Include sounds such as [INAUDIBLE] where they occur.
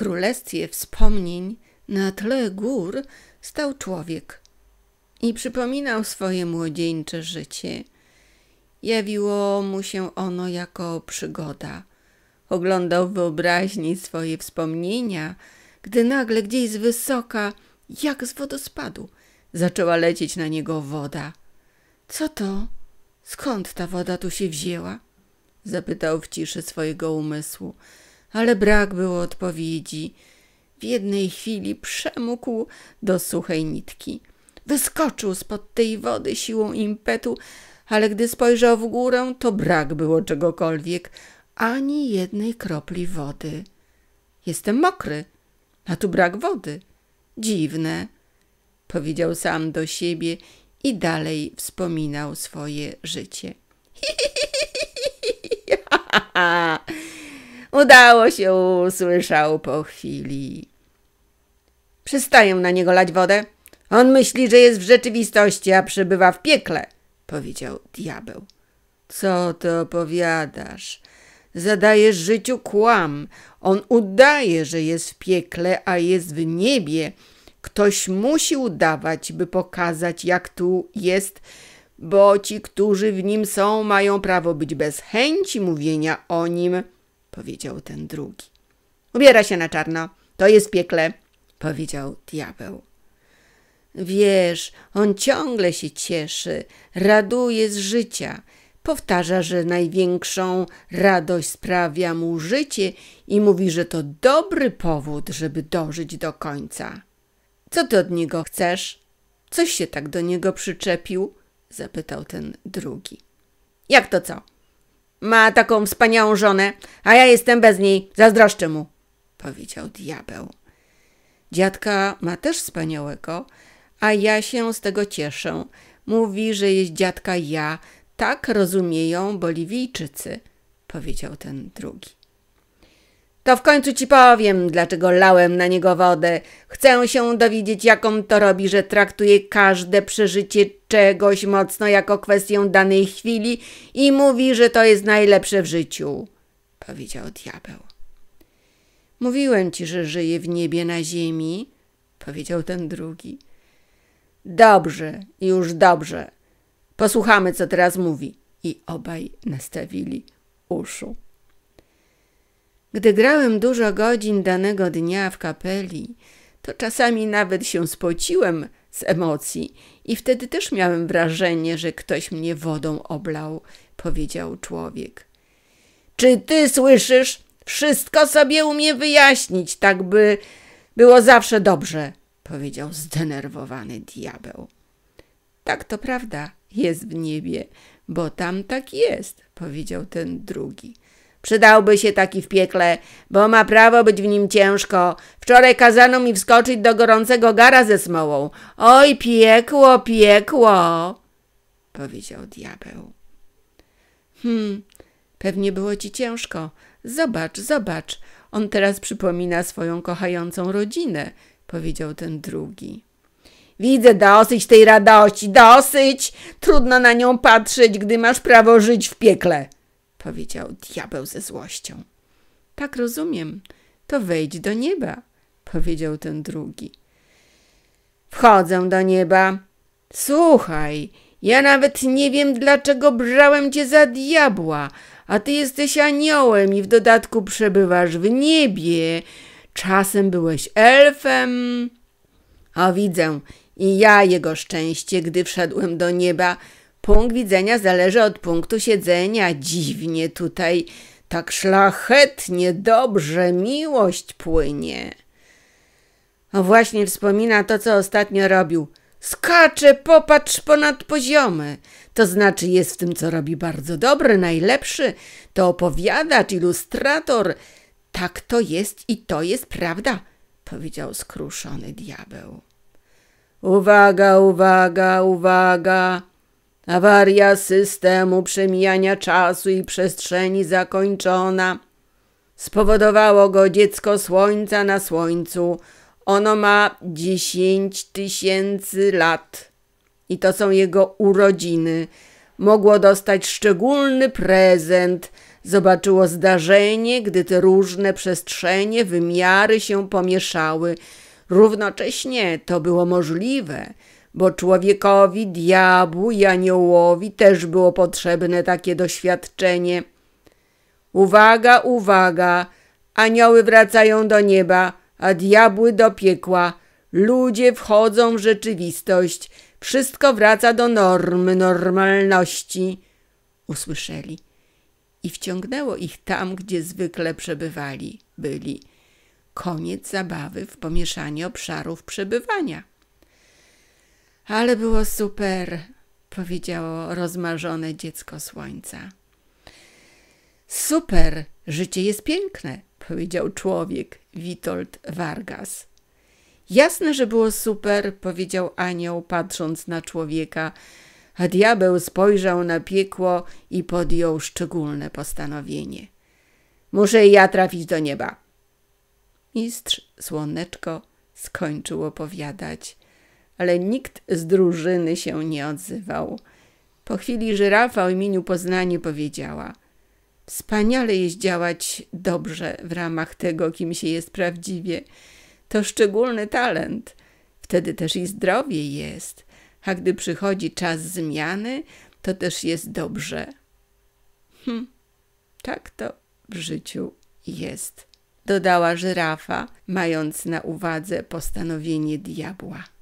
królestwie wspomnień na tle gór stał człowiek i przypominał swoje młodzieńcze życie. Jawiło mu się ono jako przygoda. Oglądał w wyobraźni swoje wspomnienia, gdy nagle gdzieś z wysoka, jak z wodospadu, zaczęła lecieć na niego woda. Co to? Skąd ta woda tu się wzięła? Zapytał w ciszy swojego umysłu ale brak było odpowiedzi. W jednej chwili przemógł do suchej nitki. Wyskoczył spod tej wody siłą impetu, ale gdy spojrzał w górę, to brak było czegokolwiek, ani jednej kropli wody. Jestem mokry, a tu brak wody. Dziwne, powiedział sam do siebie i dalej wspominał swoje życie. [LAUGHS] Udało się, usłyszał po chwili. Przestają na niego lać wodę. On myśli, że jest w rzeczywistości, a przebywa w piekle, powiedział diabeł. Co to opowiadasz? Zadajesz życiu kłam. On udaje, że jest w piekle, a jest w niebie. Ktoś musi udawać, by pokazać, jak tu jest, bo ci, którzy w nim są, mają prawo być bez chęci mówienia o nim powiedział ten drugi. Ubiera się na czarno, to jest piekle, powiedział diabeł. Wiesz, on ciągle się cieszy, raduje z życia. Powtarza, że największą radość sprawia mu życie i mówi, że to dobry powód, żeby dożyć do końca. Co ty od niego chcesz? Coś się tak do niego przyczepił? zapytał ten drugi. Jak to co? Ma taką wspaniałą żonę, a ja jestem bez niej, zazdroszczę mu, powiedział diabeł. Dziadka ma też wspaniałego, a ja się z tego cieszę. Mówi, że jest dziadka ja, tak rozumieją Boliwijczycy, powiedział ten drugi. To w końcu ci powiem, dlaczego lałem na niego wodę. Chcę się dowiedzieć, jaką to robi, że traktuje każde przeżycie czegoś mocno jako kwestię danej chwili i mówi, że to jest najlepsze w życiu, powiedział diabeł. Mówiłem ci, że żyje w niebie na ziemi, powiedział ten drugi. Dobrze, już dobrze. Posłuchamy, co teraz mówi. I obaj nastawili uszu. Gdy grałem dużo godzin danego dnia w kapeli, to czasami nawet się spociłem z emocji i wtedy też miałem wrażenie, że ktoś mnie wodą oblał, powiedział człowiek. Czy ty słyszysz? Wszystko sobie umie wyjaśnić, tak by było zawsze dobrze, powiedział zdenerwowany diabeł. Tak to prawda, jest w niebie, bo tam tak jest, powiedział ten drugi. Przydałby się taki w piekle, bo ma prawo być w nim ciężko. Wczoraj kazano mi wskoczyć do gorącego gara ze smołą. Oj, piekło, piekło! powiedział diabeł. Hmm, pewnie było ci ciężko. Zobacz, zobacz, on teraz przypomina swoją kochającą rodzinę, powiedział ten drugi. Widzę dosyć tej radości, dosyć! Trudno na nią patrzeć, gdy masz prawo żyć w piekle powiedział diabeł ze złością. Tak rozumiem, to wejdź do nieba, powiedział ten drugi. Wchodzę do nieba. Słuchaj, ja nawet nie wiem, dlaczego brałem cię za diabła, a ty jesteś aniołem i w dodatku przebywasz w niebie. Czasem byłeś elfem. O, widzę, i ja jego szczęście, gdy wszedłem do nieba, Punkt widzenia zależy od punktu siedzenia. Dziwnie tutaj, tak szlachetnie, dobrze, miłość płynie. O właśnie wspomina to, co ostatnio robił. Skacze, popatrz ponad poziomy. To znaczy jest w tym, co robi bardzo dobry, najlepszy. To opowiadacz, ilustrator. Tak to jest i to jest prawda, powiedział skruszony diabeł. Uwaga, uwaga, uwaga! Awaria systemu przemijania czasu i przestrzeni zakończona. Spowodowało go dziecko słońca na słońcu. Ono ma dziesięć tysięcy lat. I to są jego urodziny. Mogło dostać szczególny prezent. Zobaczyło zdarzenie, gdy te różne przestrzenie, wymiary się pomieszały. Równocześnie to było możliwe – bo człowiekowi, diabłu i aniołowi też było potrzebne takie doświadczenie. Uwaga, uwaga! Anioły wracają do nieba, a diabły do piekła. Ludzie wchodzą w rzeczywistość. Wszystko wraca do normy, normalności. Usłyszeli i wciągnęło ich tam, gdzie zwykle przebywali, byli. Koniec zabawy w pomieszanie obszarów przebywania. Ale było super, powiedziało rozmarzone dziecko słońca. Super, życie jest piękne, powiedział człowiek Witold Vargas. Jasne, że było super, powiedział anioł, patrząc na człowieka, a diabeł spojrzał na piekło i podjął szczególne postanowienie. Muszę ja trafić do nieba. Mistrz Słoneczko skończył opowiadać ale nikt z drużyny się nie odzywał. Po chwili żyrafa o imieniu Poznanie powiedziała – Wspaniale jest działać dobrze w ramach tego, kim się jest prawdziwie. To szczególny talent. Wtedy też i zdrowie jest, a gdy przychodzi czas zmiany, to też jest dobrze. Hm, tak to w życiu jest, dodała żyrafa, mając na uwadze postanowienie diabła.